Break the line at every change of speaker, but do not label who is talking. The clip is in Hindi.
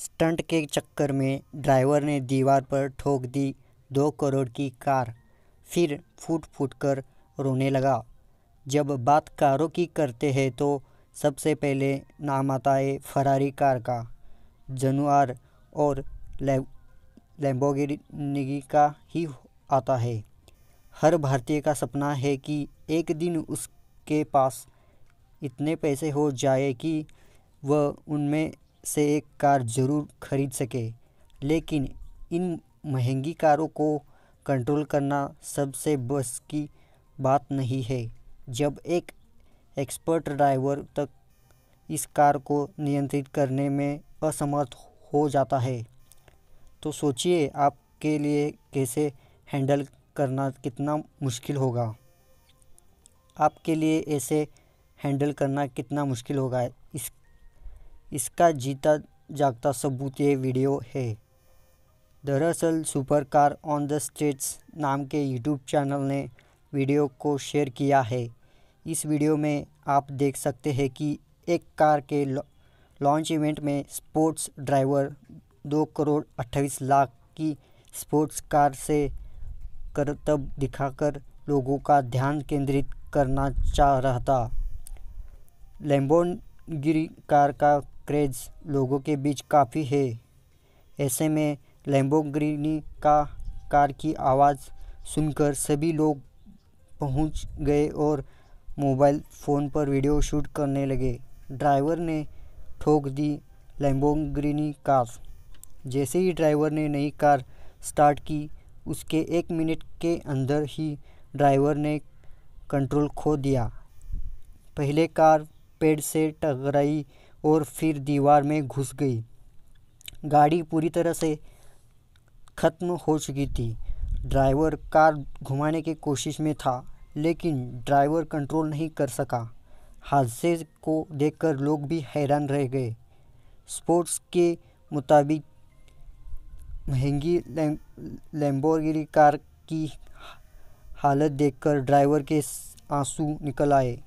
स्टंट के चक्कर में ड्राइवर ने दीवार पर ठोक दी दो करोड़ की कार फिर फूट फूट कर रोने लगा जब बात कारों की करते हैं तो सबसे पहले नाम आता है फरारी कार का जनुआर और लेम्बोगिनी का ही आता है हर भारतीय का सपना है कि एक दिन उसके पास इतने पैसे हो जाए कि वह उनमें से एक कार ज़रूर खरीद सके लेकिन इन महंगी कारों को कंट्रोल करना सबसे बस की बात नहीं है जब एक एक्सपर्ट ड्राइवर तक इस कार को नियंत्रित करने में असमर्थ हो जाता है तो सोचिए आपके लिए कैसे हैंडल करना कितना मुश्किल होगा आपके लिए ऐसे हैंडल करना कितना मुश्किल होगा इस इसका जीता जागता सबूत ये वीडियो है दरअसल super car on the states नाम के यूट्यूब चैनल ने वीडियो को शेयर किया है इस वीडियो में आप देख सकते हैं कि एक कार के लॉन्च इवेंट में स्पोर्ट्स ड्राइवर दो करोड़ अट्ठाईस लाख की स्पोर्ट्स कार से करतब दिखाकर लोगों का ध्यान केंद्रित करना चाह रहा था लेम्बोन गिरी कार का क्रेज़ लोगों के बीच काफ़ी है ऐसे में लैम्बोर्गिनी का कार की आवाज़ सुनकर सभी लोग पहुंच गए और मोबाइल फ़ोन पर वीडियो शूट करने लगे ड्राइवर ने ठोक दी लैम्बोर्गिनी कार जैसे ही ड्राइवर ने नई कार स्टार्ट की उसके एक मिनट के अंदर ही ड्राइवर ने कंट्रोल खो दिया पहले कार पेड़ से टकराई और फिर दीवार में घुस गई गाड़ी पूरी तरह से ख़त्म हो चुकी थी ड्राइवर कार घुमाने की कोशिश में था लेकिन ड्राइवर कंट्रोल नहीं कर सका हादसे को देखकर लोग भी हैरान रह गए स्पोर्ट्स के मुताबिक महंगी लैम्बोरगिरी कार की हालत देखकर ड्राइवर के आंसू निकल आए